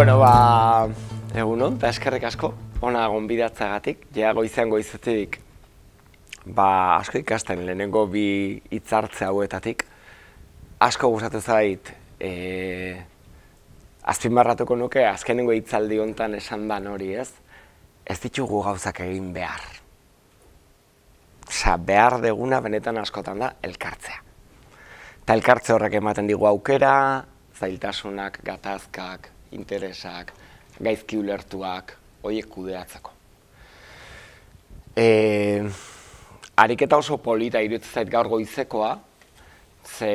Bueno, ba, egun hon, eskerrik asko, ona gonbidatza gatik, jea goizean goizetik, ba, asko ikasten lehenengo bi hitzartze hauetatik, asko gustatu zait, e, azpimarratuko nuke, azkenengo hitzaldi hontan esan dan hori ez, ez ditugu gauzak egin behar. Osa, behar deguna benetan askotan da, elkartzea. Ta elkartze horrek ematen digu aukera, zailtasunak, gatazkak, interesak, gaizki ulertuak, horiek kudeatzeko. E, ariketa oso polita iruditza zait gaur goizekoa, ze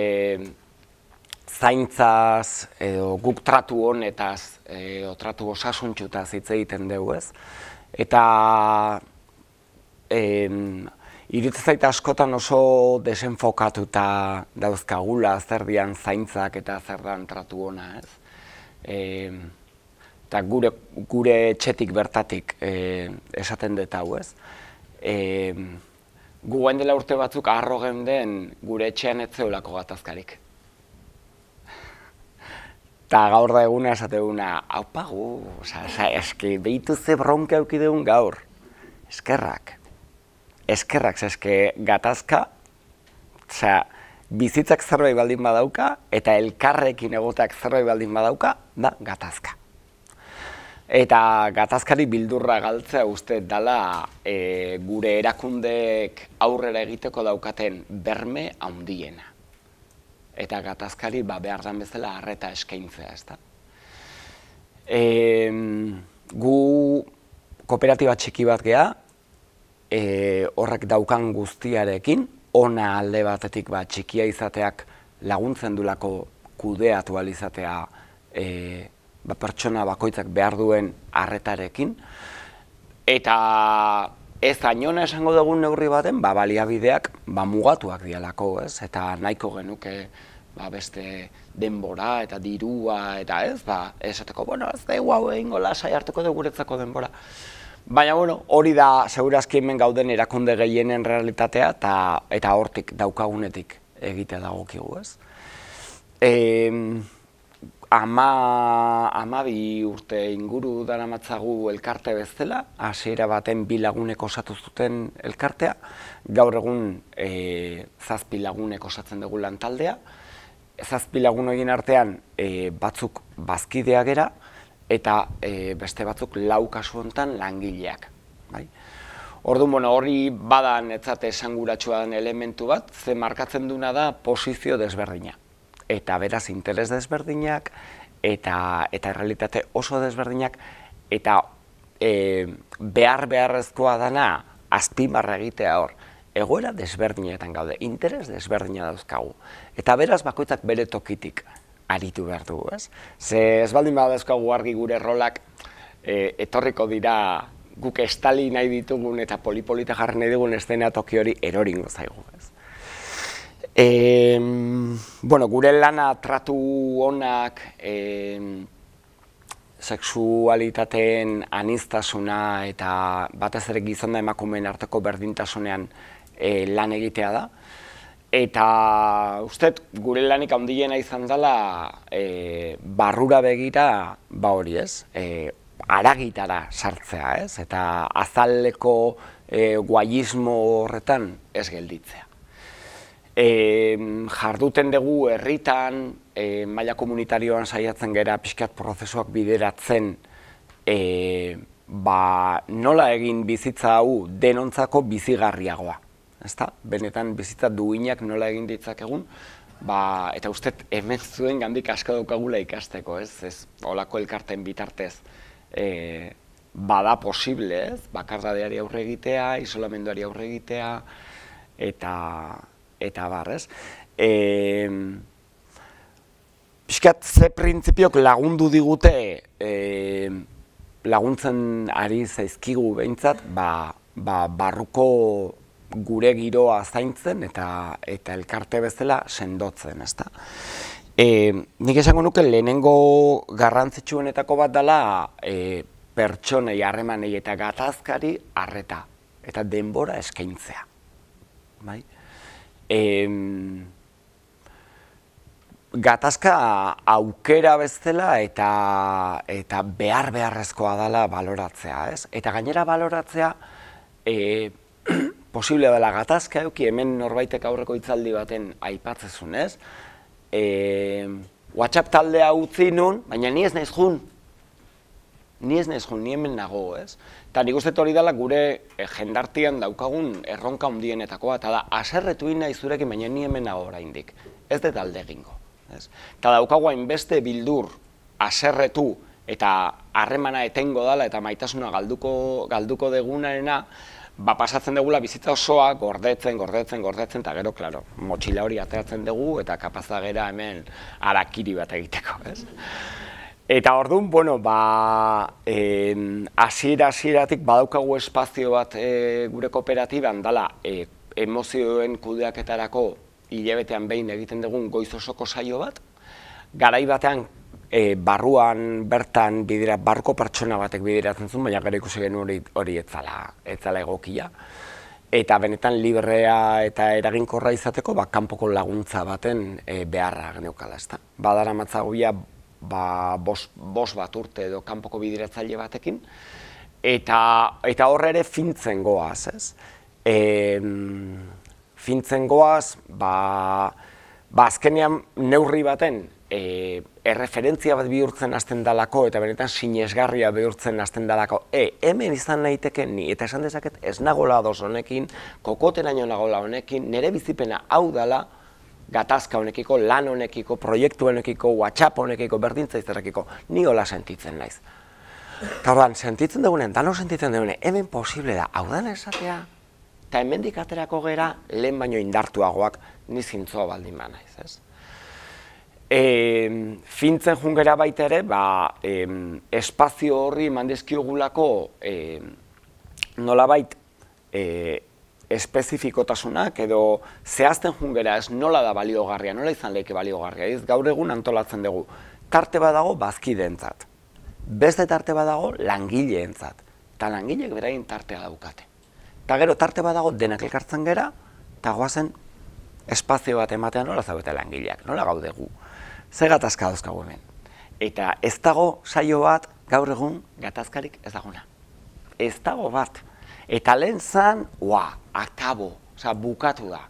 zaintzaz, edo guk tratu honetaz, e, edo tratu osasuntxutaz hitz egiten dugu ez. Eta iruditza zait askotan oso desenfokatuta dauzkagula, zer dian zaintzak eta zer dian tratu hona ez eta gure, gure txetik bertatik e, esaten dut hau ez. E, gu dela urte batzuk arro den gure etxean ez zeulako gatazkarik. Eta gaur da eguna esate eguna, hau pagu, eski behitu ze bronka dugun gaur. Eskerrak. Eskerrak, eske gatazka, Osea, bizitzak zerbait baldin badauka eta elkarrekin egoteak zerbait baldin badauka da ba, gatazka. Eta gatazkari bildurra galtzea uste dala e, gure erakundeek aurrera egiteko daukaten berme handiena. Eta gatazkari ba behar den bezala harreta eskaintzea, ez da. gu kooperatiba txiki bat geha, e, horrek daukan guztiarekin, ona alde batetik ba, txikia izateak laguntzen dulako kudeatu alizatea e, ba, pertsona bakoitzak behar duen harretarekin. Eta ez da nion esango dugun neurri baten, ba, baliabideak ba, mugatuak dialako, ez? eta nahiko genuke ba, beste denbora eta dirua, eta ez, ba, esateko, bueno, ez da, hau egin gola, saiartuko duguretzako denbora. Baina, bueno, hori da segurazki hemen gauden erakunde gehienen realitatea eta, eta hortik daukagunetik egitea dago kigu, ez? E, ama, ama bi urte inguru dara matzagu elkarte bezala, hasiera baten bi lagunek osatu zuten elkartea, gaur egun e, zazpi lagunek osatzen dugu lantaldea, zazpi lagun egin artean e, batzuk bazkidea gera, eta e, beste batzuk lau kasu hontan langileak. Bai? Orduan, hori badan etzate esanguratsuan elementu bat, ze markatzen duna da posizio desberdina. Eta beraz, interes desberdinak, eta, eta errealitate oso desberdinak, eta e, behar beharrezkoa dana, azpimarra egitea hor, egoera desberdinetan gaude, interes desberdina dauzkagu. Eta beraz, bakoitzak bere tokitik aritu behar dugu, ez? Ze ez baldin argi gure rolak e, etorriko dira guk estali nahi ditugun eta polipolita jarri nahi dugun estena toki hori eroringo zaigu, ez? E, bueno, gure lana tratu honak, e, seksualitateen aniztasuna eta batez ere gizon da emakumeen hartako berdintasunean e, lan egitea da. Eta uste, gure lanik handiena izan dela e, barrura begira, ba hori ez, e, aragitara sartzea ez, eta azaleko e, horretan ez gelditzea. E, jarduten dugu herritan, e, maila komunitarioan saiatzen gera pixkat prozesuak bideratzen, e, ba, nola egin bizitza hau denontzako bizigarriagoa ezta? Benetan bizitza duinak nola egin ditzak egun, ba, eta uste hemen zuen gandik asko daukagula ikasteko, ez? Ez, holako elkarten bitartez e, bada posible, ez? Bakardadeari aurre egitea, isolamenduari aurre egitea eta eta bar, ez? E, Piskat, ze prinzipiok lagundu digute e, laguntzen ari zaizkigu behintzat, ba, ba, barruko, gure giroa zaintzen eta eta elkarte bezala sendotzen, ezta. E, nik esango nuke lehenengo garrantzitsuenetako bat dala e, pertsonei harremanei eta gatazkari harreta eta denbora eskaintzea. Bai? E, gatazka aukera bezala eta eta behar beharrezkoa dala baloratzea, ez? Eta gainera baloratzea e, posiblea dela gatazka euki hemen norbaitek aurreko hitzaldi baten aipatzezun, ez? E, WhatsApp taldea utzi nun, baina ni ez naiz jun. Ni ez naiz jun, ni hemen nago, ez? Ta nik uste hori dela gure e, jendartean daukagun erronka hundienetakoa eta da haserretu nahi zurekin, baina ni hemen nago oraindik. Ez de talde egingo, ez? Ta daukago hainbeste bildur haserretu eta harremana etengo dala eta maitasuna galduko galduko degunarena, ba pasatzen dugula bizitza osoa gordetzen, gordetzen, gordetzen eta gero, klaro, motxila hori ateratzen dugu eta kapazagera hemen harakiri bat egiteko, ez? Eta orduan, bueno, ba, eh, asiera asieratik badaukagu espazio bat eh, gure kooperatiban dala eh, emozioen kudeaketarako hilabetean behin egiten dugun goizosoko saio bat, garai batean e, barruan bertan bidera barko pertsona batek bidiratzen zuen, baina gero ikusi genuen hori, hori etzala, etzala egokia. Eta benetan librea eta eraginkorra izateko, ba, kanpoko laguntza baten e, beharra geneukala, ezta. Badara matzagoia, ba, 5 bat urte edo kanpoko bideratzaile batekin, eta, eta horre ere fintzen goaz, ez? E, fintzen goaz, ba, ba azkenean neurri baten e, erreferentzia bat bihurtzen hasten dalako eta benetan sinesgarria bihurtzen hasten dalako. E, hemen izan naiteke ni eta esan dezaket ez nagola honekin, kokoteraino nagola honekin, nere bizipena hau dala gatazka honekiko, lan honekiko, proiektu honekiko, WhatsApp honekiko, berdintza izterrakiko, ni hola sentitzen naiz. Eta ordan, sentitzen dugunen, dano sentitzen dugunen, hemen posible da, hau dana esatea, eta hemen dikaterako gera, lehen baino indartuagoak, ni zintzoa baldin baina, naiz. ez? E, fintzen jungera baita ere, ba, espazio horri mandezkio gulako e, espezifikotasunak edo zehazten jungera ez nola da baliogarria, nola izan leke baliogarria, ez gaur egun antolatzen dugu. Tarte bat dago bazkide beste tarte bat dago langile entzat, eta langilek berain tartea daukate. Ta gero, tarte bat dago denak elkartzen gera, eta goazen espazio bat ematean nola zabete langileak, nola gaudegu zer gatazka dauzkagu hemen. Eta ez dago saio bat gaur egun gatazkarik ez daguna. Ez dago bat. Eta lehen zan, ua, akabo, oza, bukatu da.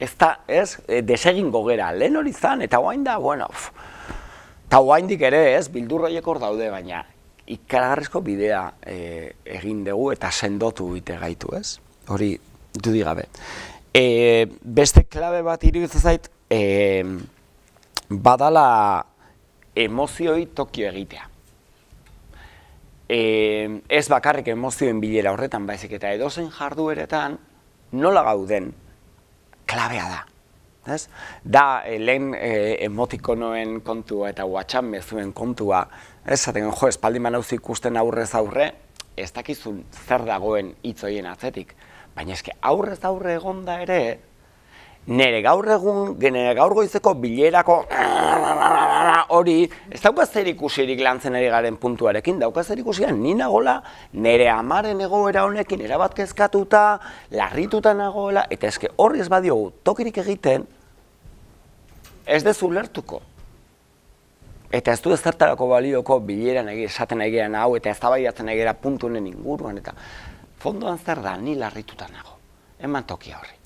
Ez da, ez, eh, desegin gogera, lehen hori zan, eta guain da, bueno, pff, eta guain dik ere, ez, bildurroiek daude, baina ikaragarrizko bidea e, egin dugu eta sendotu bite gaitu, ez? Hori, dudik gabe. E, beste klabe bat iruditzen zait, e, badala emozioi tokio egitea. E, ez bakarrik emozioen bilera horretan, baizik eta edozen jardueretan nola gauden klabea da. Ez? Da, eh, lehen e, emotikonoen kontua eta WhatsApp bezuen kontua, ez zaten jo, espaldi manauz ikusten aurrez aurre, ez dakizun zer dagoen hitzoien atzetik, baina ezke aurrez aurre egonda ere, nere gaur egun, gene gaur goizeko bilerako hori, ez daukaz zer ikusirik lantzen ari garen puntuarekin, daukaz zer ikusian, nina gola, nere amaren egoera honekin erabatkezkatuta, larrituta nagoela, eta eske horri ez badiogu tokirik egiten, ez dezu lertuko. Eta ez du ez zertarako balioko bileran egin esaten egia hau eta ez tabaiatzen egia puntunen inguruan eta fondoan zer da ni larrituta nago, eman tokia horri.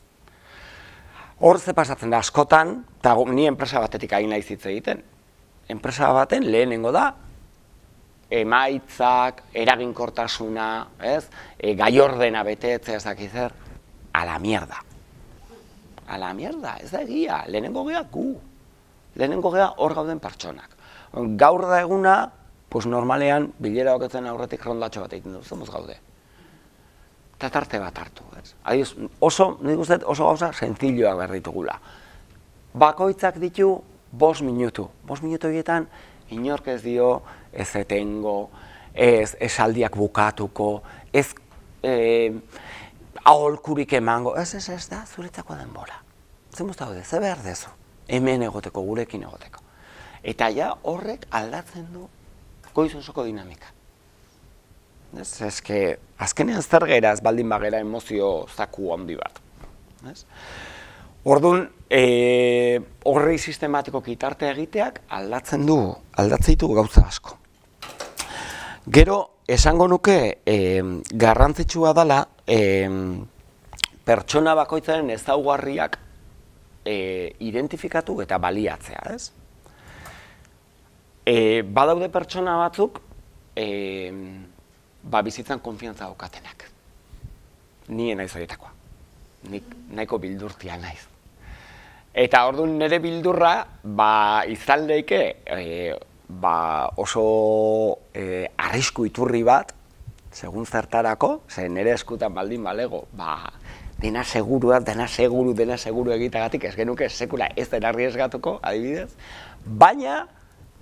Hor ze pasatzen da askotan, ta ni enpresa batetik hain naiz hitz egiten. Enpresa baten lehenengo da emaitzak, eraginkortasuna, ez? E, gai ordena betetzea ez dakiz zer, a la mierda. A mierda, ez da egia, lehenengo gea ku. Lehenengo gea hor gauden pertsonak. Gaur da eguna, pues normalean bilera hoketzen aurretik rondatxo bat egiten duzu, moz gaude tarte bat hartu. Ez? Adios, oso, nik uste, oso gauza, sentzilloa behar ditugula. Bakoitzak ditu, bos minutu. Bos minutu horietan, inork ez dio, ez etengo, ez esaldiak bukatuko, ez eh, aholkurik emango, ez ez ez da, zuretzako denbora. Zer muzta hori, behar dezu, hemen egoteko, gurekin egoteko. Eta ja, horrek aldatzen du goizun soko dinamika. Ez, ez que, azkenean zer baldin bagera emozio zaku handi bat. Ez? Orduan, e, horre sistematiko kitarte egiteak aldatzen du, aldatzen gauza asko. Gero, esango nuke, e, garrantzitsua dala e, pertsona bakoitzaren ezaugarriak e, identifikatu eta baliatzea, ez? E, badaude pertsona batzuk, e, ba bizitzan konfiantza daukatenak. Nien naiz horietakoa. Nik nahiko bildurtia naiz. Eta orduan nire bildurra, ba izan eh, ba oso e, arrisku iturri bat, segun zertarako, ze nire eskutan baldin balego, ba dena seguru, dena seguru, dena seguru egitagatik, ez genuke sekula ez dena arriesgatuko, adibidez, baina,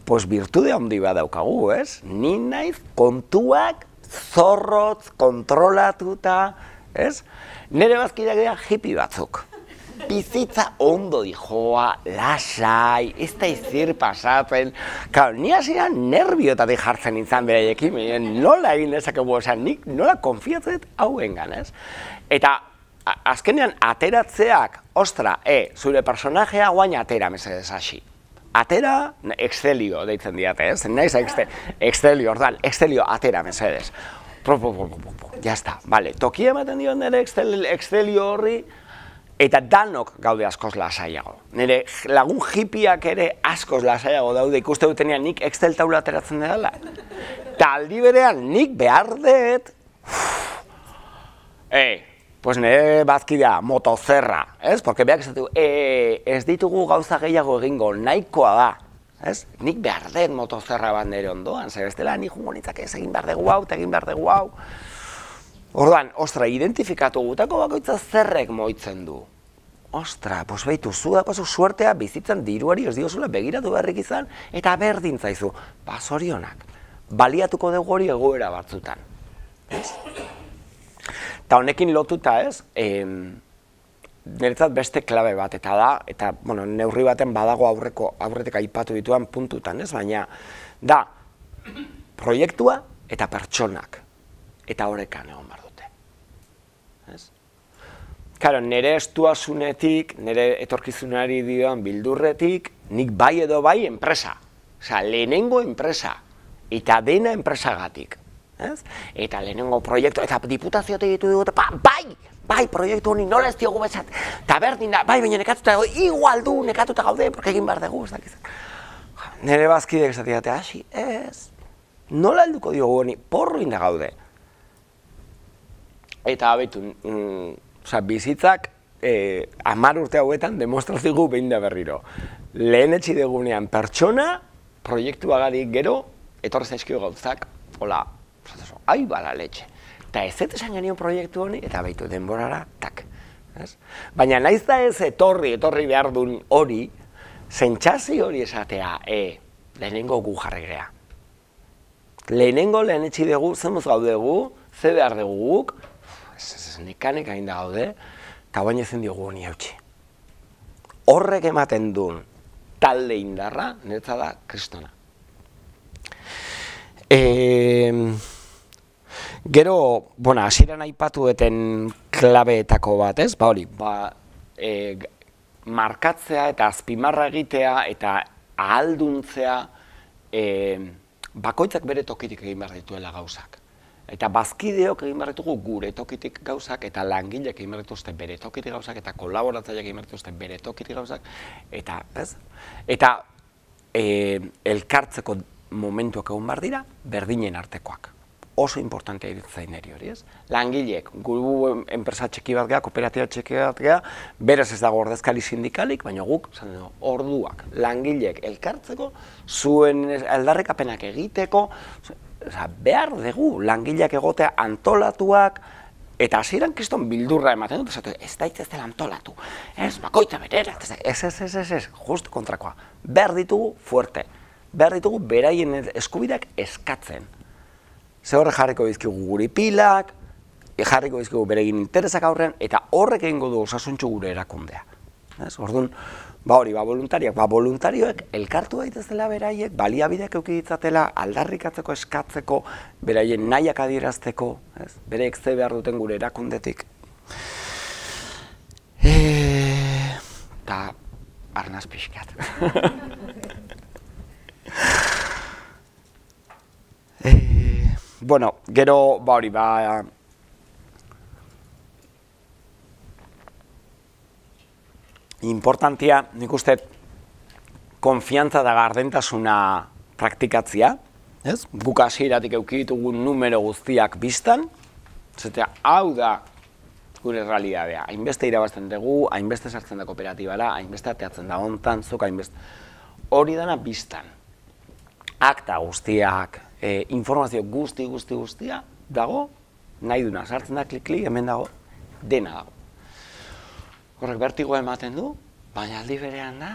pos pues, virtudea ondiba daukagu, ez? Ni naiz kontuak zorrotz, kontrolatuta, ez? Nere bazkideak dira hippi batzuk. Bizitza ondo di joa, lasai, ez da izir pasatzen. Kao, ni hasiera nerbiotati jartzen nintzen beraiekin, ekin, nola egin dezakegu, nik nola konfiatzen hau ez? Eta, azkenean, ateratzeak, ostra, e, zure personajea guain atera, mesedez, hasi atera, excelio deitzen diate, ez? Naiz excelio, ordal, excelio atera mesedes. Ja está, vale. Toki ematen dio nire excel excelio horri eta danok gaude askoz lasaiago. Nire lagun hipiak ere askoz lasaiago daude ikuste dutenean nik excel taula ateratzen dela. Ta aldi berean nik behar dut. Ei, eh, pues nire bazkidea, motozerra, ez? Porque beak esatu, eh, ez ditugu gauza gehiago egingo, nahikoa da, ez? Nik behar den motozerra bat nire ondoan, zer, ez dela, nik jungo ez egin behar dugu hau, egin behar dugu hau. Orduan, ostra, identifikatu gutako bakoitza zerrek moitzen du. Ostra, pues behitu, zu da suertea bizitzen diruari ez diozula begiratu beharrik izan, eta berdin zaizu, basorionak, baliatuko dugu hori egoera batzutan. Eta honekin lotuta ez, niretzat beste klabe bat, eta da, eta bueno, neurri baten badago aurreko aurretik aipatu dituan puntutan, ez? Baina, da, proiektua eta pertsonak, eta horrekan egon bar dute. Ez? Karo, nire estuasunetik, nire etorkizunari dioan bildurretik, nik bai edo bai enpresa. Osa, lehenengo enpresa, eta dena enpresagatik ez? Eta lehenengo proiektu, eta diputazio egitu dugu, ba, bai, bai, proiektu honi nola ez diogu bezat, eta berdin da, bai, baina nekatuta gaude, igual du nekatuta gaude, porque egin behar dugu, ez dakiz. Nere bazkidek esatik gaude, hasi, ez, nola alduko diogu honi, porru inda gaude. Eta abetu, mm, oza, bizitzak, eh, amar urte hauetan, demostrazigu behin da berriro. Lehen etxi degunean pertsona, proiektu agarik gero, etorrez aizkio gauzak, hola, ahi bala letxe. Eta ez ez esan genion proiektu honi, eta baitu denborara, tak. Ez? Baina naiz da ez etorri, etorri behar duen hori, zentxazi hori esatea, e, lehenengo gu jarri gara. Lehenengo lehen etxi dugu, zemuz dugu, ze behar dugu guk, nekanek hain da gaude, eta baina zen diogu honi hautsi. Horrek ematen duen talde indarra, netza da kristona. Eee... Gero, bueno, hasieran aipatu eten klabeetako bat, ez? Ba, hori, ba, e, markatzea eta azpimarra egitea eta ahalduntzea e, bakoitzak bere tokitik egin behar dituela gauzak. Eta bazkideok egin behar ditugu gure tokitik gauzak eta langileak egin behar dituzte bere tokitik gauzak eta kolaboratzaileak egin behar dituzte bere tokitik gauzak. Eta, ez? Eta e, elkartzeko momentuak egun behar dira, berdinen artekoak oso importantea iritzain eri hori, ez? Langilek, gu enpresa txeki bat geha, kooperatiba txeki bat geha, beraz ez dago ordezkali sindikalik, baina guk, zan dugu, orduak, langileek elkartzeko, zuen apenak egiteko, oza, behar dugu langileak egotea antolatuak, Eta hasieran kriston bildurra ematen dut, ez daitz dela antolatu, ez, bakoita berera, ez, ez, ez, ez, ez, just kontrakoa. Behar ditugu fuerte, behar ditugu beraien eskubideak eskatzen horre jarriko dizkigu guri pilak, jarriko dizkigu beregin interesak aurrean, eta horrek egingo du osasuntxu gure erakundea. Ez? Orduan, ba hori, ba voluntariak, ba voluntarioek elkartu daitezela beraiek, baliabideak eukiditzatela, aldarrikatzeko eskatzeko, beraien nahiak adierazteko, ez? bereek behar duten gure erakundetik. Eh, eta, arnaz pixkat. bueno, gero, ba hori, ba... Importantia, nik uste, konfiantza da gardentasuna praktikatzia. Ez? Guk hasieratik eukiditugu numero guztiak biztan. zetea hau da, gure realidadea. Hainbeste irabazten dugu, hainbeste sartzen da kooperatibara, hainbeste ateatzen da hontan, zuk hainbeste... Hori dana biztan. Akta guztiak, e, informazio guzti, guzti, guztia dago, nahi duna, sartzen da, klik, klik, hemen dago, dena dago. Horrek bertigoa ematen du, baina aldi berean da,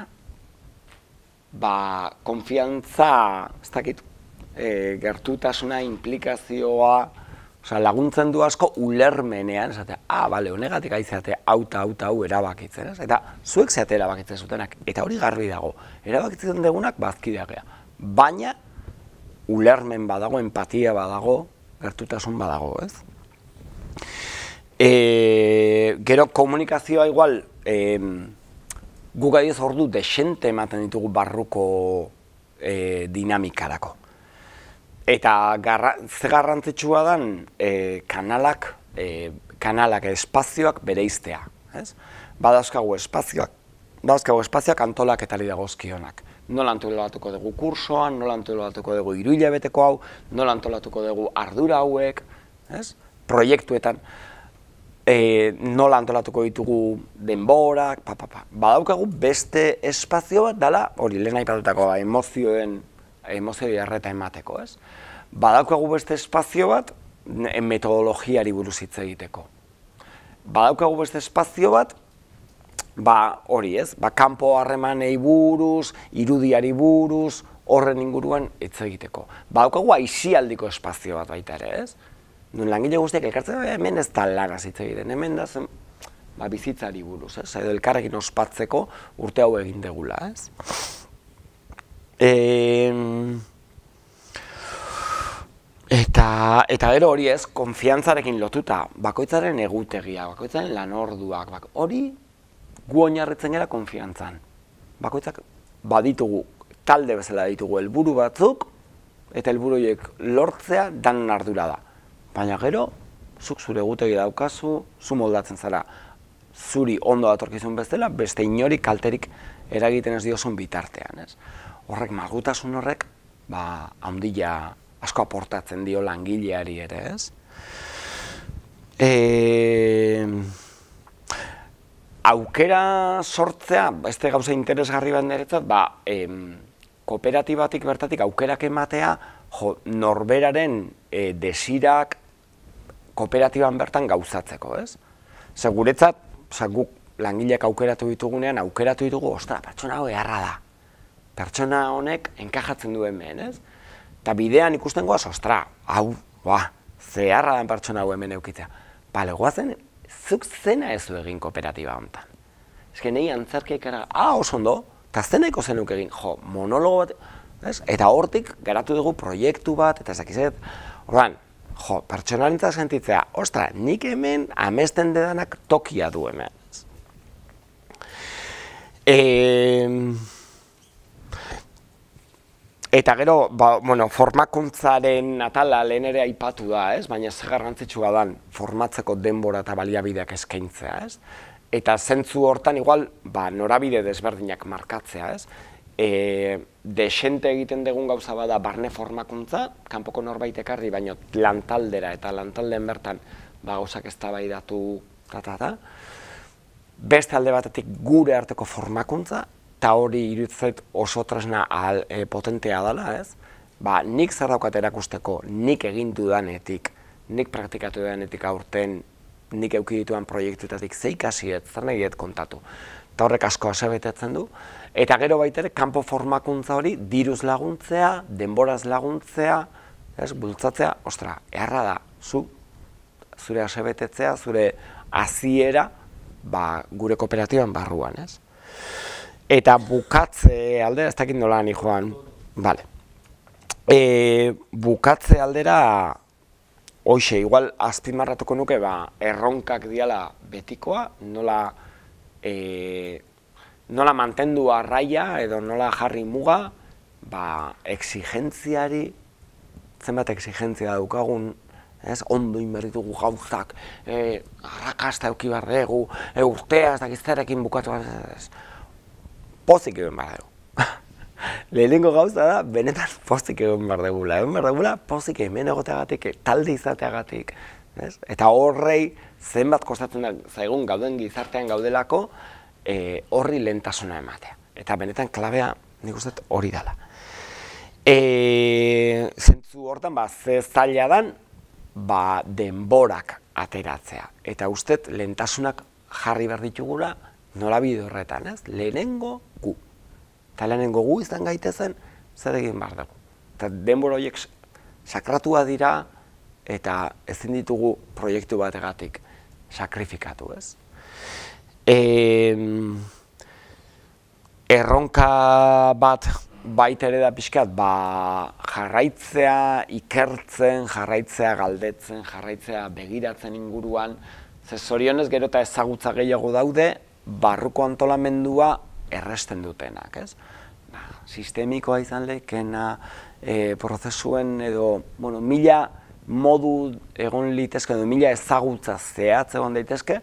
ba, konfiantza, ez dakit, e, gertutasuna, implikazioa, laguntzen du asko ulermenean, esatea, ah, bale, honegatik aizatea, auta, auta, hau erabakitzen, Eta zuek zeatea erabakitzen zutenak, eta hori garbi dago, erabakitzen degunak bazkideak baina ulermen badago, empatia badago, gertutasun badago, ez? E, gero komunikazioa igual, e, guk ordu desente ematen ditugu barruko e, dinamikarako. Eta garra, ze garrantzitsua dan e, kanalak, e, kanalak espazioak bereiztea. Ez? Badazkagu espazioak, badazkagu espazioak antolak eta lidagozkionak nola antolatuko dugu kursoan, nola antolatuko dugu iruile beteko hau, nola antolatuko dugu ardura hauek, ez? proiektuetan, e, nola antolatuko ditugu denborak, pa, pa, pa. Badaukagu beste espazio bat dala hori lehen aipatutako da emozioen, emozioi emateko, ez? Badaukagu beste espazio bat, metodologiari buruz hitz egiteko. Badaukagu beste espazio bat, ba, hori ez, ba, kanpo harremanei buruz, irudiari buruz, horren inguruan ez egiteko. Ba, haukagu aizialdiko espazio bat baita ere, ez? Nun langile guztiak elkartzen, eh, hemen ez da lagaz hitz egiten, hemen da zen, ba, bizitzari buruz, ez? Edo elkarrekin ospatzeko urte hau egin degula, ez? E, eta, eta gero hori ez, konfiantzarekin lotuta, bakoitzaren egutegia, bakoitzaren lanorduak, bak, hori gu oinarritzen gara konfiantzan. Bakoitzak baditugu talde bezala ditugu helburu batzuk eta helburu horiek lortzea dan ardura da. Baina gero, zuk zure gutegi daukazu, zu moldatzen zara. Zuri ondo datorkizun bezala, beste inori kalterik eragiten ez diozun bitartean, ez? Horrek magutasun horrek, ba, handia asko aportatzen dio langileari ere, ez? Eh, aukera sortzea, beste gauza interesgarri bat niretzat, ba, em, kooperatibatik bertatik aukerak ematea, jo, norberaren eh, desirak kooperatiban bertan gauzatzeko, ez? Seguretzat, guk langileak aukeratu ditugunean, aukeratu ditugu, ostra, pertsona hau beharra da. Pertsona honek enkajatzen duen behen, ez? Eta bidean ikusten goaz, ostra, hau, ba, zeharra den pertsona hau hemen eukitzea. Bale, goazen, zuk zena ez du egin kooperatiba honetan. Ez que nahi gara, ah, oso ondo, eta zeneko zenuk egin, jo, monologo bat, ez? eta hortik garatu dugu proiektu bat, eta ezakizet, orduan, jo, pertsonalintza sentitzea, ostra, nik hemen amesten dedanak tokia du hemen. Eee... Eta gero, ba, bueno, formakuntzaren atala lehen ere aipatu da, ez? baina zer garrantzitsua dan formatzeko denbora eta baliabideak eskaintzea, ez? Eta zentzu hortan igual, ba, norabide desberdinak markatzea, ez? E, desente egiten dugun gauza bada barne formakuntza, kanpoko norbait ekarri, baino lantaldera eta lantaldean bertan ba, gauzak ez tabaidatu, ta, ta, Beste alde batetik gure arteko formakuntza, eta hori irutzet oso tresna eh, potentea dela, ez? Ba, nik zer daukat erakusteko, nik egin dudanetik, nik praktikatu dudanetik aurten, nik euki dituan proiektuetatik zeikasi ez, zer nahi kontatu. Eta horrek asko asebetetzen du. Eta gero baitere, kanpo formakuntza hori, diruz laguntzea, denboraz laguntzea, ez, bultzatzea, ostra, erra da, zu, zure asebetetzea, zure hasiera ba, gure kooperatiban barruan, ez? eta bukatze aldera, ez dakit nola nahi joan, bale. E, bukatze aldera, hoxe, igual azpi marratuko nuke, ba, erronkak diala betikoa, nola, e, nola mantendu arraia edo nola jarri muga, ba, exigentziari, zenbat exigentzia daukagun, Ez, ondo inberditugu gauzak, e, arrakazta eukibar dugu, e, urtea ez dakiztarekin bukatu bat pozik egon behar dugu. Lehenengo gauza da, benetan pozik egon behar dugu. Egon behar dugu, pozik egon egoteagatik, talde izateagatik. Ez? Eta horrei zenbat kostatzen da, zaigun gauden gizartean gaudelako, e, horri lentasuna ematea. Eta benetan klabea nik uste hori dala. E, eh, zentzu hortan, ba, ze zaila dan, ba, denborak ateratzea. Eta uste, lentasunak jarri behar ditugula, nola bide horretan, ez? Lehenengo eta lanen gogu izan gaitezen, zer egin behar dugu. Eta denbora horiek sakratua dira, eta ezin ditugu proiektu bat egatik sakrifikatu, ez? E, erronka bat baita ere da pixkat, ba, jarraitzea ikertzen, jarraitzea galdetzen, jarraitzea begiratzen inguruan, ze zorionez gero eta ezagutza gehiago daude, barruko antolamendua erresten dutenak, ez? Ba, sistemikoa izan lehikena e, eh, prozesuen edo, bueno, mila modu egon litezke edo mila ezagutza zehatz egon daitezke,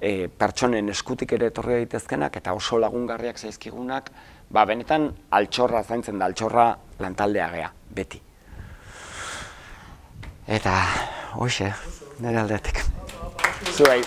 e, pertsonen eskutik ere etorri daitezkenak eta oso lagungarriak zaizkigunak, ba, benetan altxorra zaintzen da, altxorra lantaldea gea, beti. Eta, hoxe, nire aldeatik. Zuei.